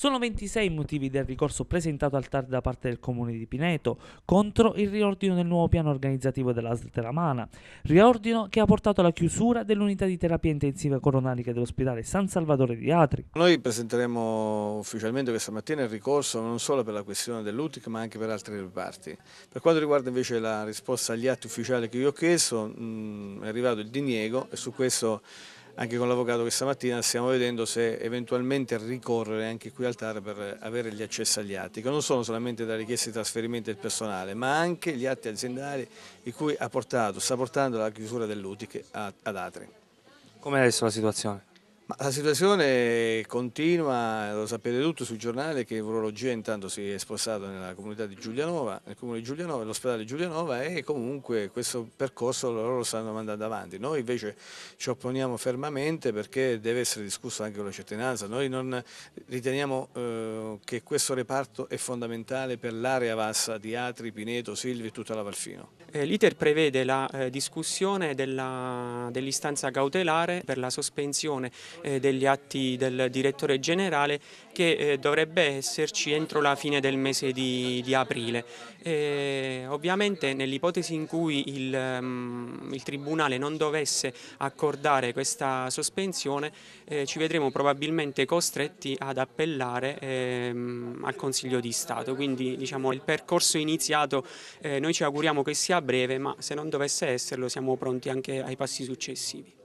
Sono 26 i motivi del ricorso presentato al TAR da parte del Comune di Pineto contro il riordino del nuovo piano organizzativo dell'ASL Teramana, riordino che ha portato alla chiusura dell'unità di terapia intensiva coronarica dell'ospedale San Salvatore di Atri. Noi presenteremo ufficialmente questa mattina il ricorso non solo per la questione dell'UTIC ma anche per altre parti. Per quanto riguarda invece la risposta agli atti ufficiali che io ho chiesto, mh, mm, è arrivato il diniego e su questo anche con l'avvocato questa mattina stiamo vedendo se eventualmente ricorrere anche qui al TAR per avere gli accessi agli atti, che non sono solamente la richiesta di trasferimento del personale, ma anche gli atti aziendali di cui ha portato, sta portando la chiusura dell'UTIC ad Atri. Com'è adesso la situazione? Ma la situazione continua, lo sapete tutto sul giornale che l'urologia intanto si è spostata nella comunità di Giulianova, nel comune di Giulianova, nell'ospedale di Giulianova e comunque questo percorso loro lo stanno mandando avanti. Noi invece ci opponiamo fermamente perché deve essere discusso anche con la cittadinanza. Noi non riteniamo eh, che questo reparto è fondamentale per l'area vassa di Atri, Pineto, Silvi e tutta la Valfino. Eh, l'iter prevede la eh, discussione dell'istanza dell cautelare per la sospensione eh, degli atti del direttore generale che eh, dovrebbe esserci entro la fine del mese di, di aprile. E eh, ovviamente nell'ipotesi in cui il, mm, il, Tribunale non dovesse accordare questa sospensione eh, ci vedremo probabilmente costretti ad appellare ehm, al Consiglio di Stato, quindi diciamo, il percorso iniziato eh, noi ci auguriamo che sia breve ma se non dovesse esserlo siamo pronti anche ai passi successivi.